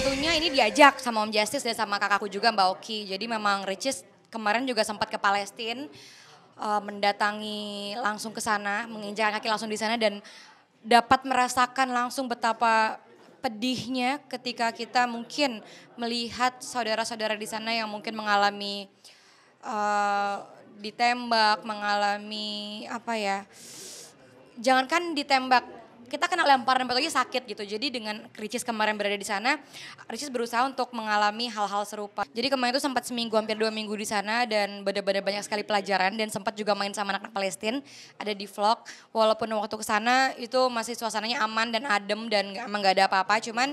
tentunya ini diajak sama Om Justice dan sama kakakku juga Mbak Oki. Jadi memang Ricis kemarin juga sempat ke Palestina uh, mendatangi langsung ke sana, menginjak kaki langsung di sana dan dapat merasakan langsung betapa pedihnya ketika kita mungkin melihat saudara-saudara di sana yang mungkin mengalami uh, ditembak, mengalami apa ya? Jangankan ditembak, kita kena lempar lemparan aja sakit gitu. Jadi dengan Ricis kemarin berada di sana, Ricis berusaha untuk mengalami hal-hal serupa. Jadi kemarin itu sempat seminggu hampir dua minggu di sana dan benar-benar banyak sekali pelajaran dan sempat juga main sama anak-anak Palestina ada di vlog. Walaupun waktu ke sana itu masih suasananya aman dan adem dan emang nggak ada apa-apa, cuman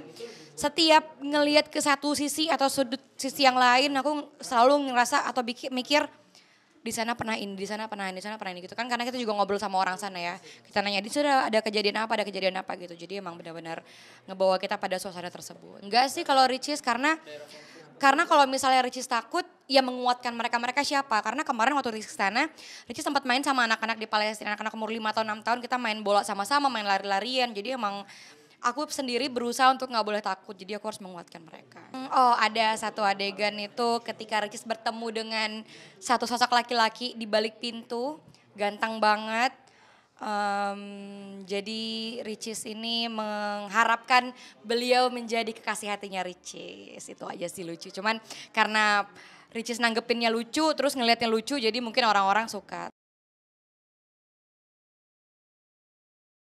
setiap ngelihat ke satu sisi atau sudut sisi yang lain aku selalu ngerasa atau mikir di sana pernah ini, di sana pernah ini, di sana pernah ini gitu kan karena kita juga ngobrol sama orang sana ya. Kita nanya di sana ada kejadian apa, ada kejadian apa gitu. Jadi emang benar-benar ngebawa kita pada suasana tersebut. Enggak sih kalau Ricis karena karena kalau misalnya Ricis takut, ia ya menguatkan mereka. Mereka siapa? Karena kemarin waktu Ricis sana, Ricis sempat main sama anak-anak di Palestina, anak-anak umur 5 atau 6 tahun, kita main bola sama-sama, main lari-larian. Jadi emang aku sendiri berusaha untuk nggak boleh takut jadi aku harus menguatkan mereka hmm, oh ada satu adegan itu ketika Ricis bertemu dengan satu sosok laki-laki di balik pintu ganteng banget Um, jadi Ricis ini mengharapkan beliau menjadi kekasih hatinya Ricis. Itu aja sih lucu. Cuman karena Ricis nanggepinnya lucu, terus ngelihatnya lucu, jadi mungkin orang-orang suka.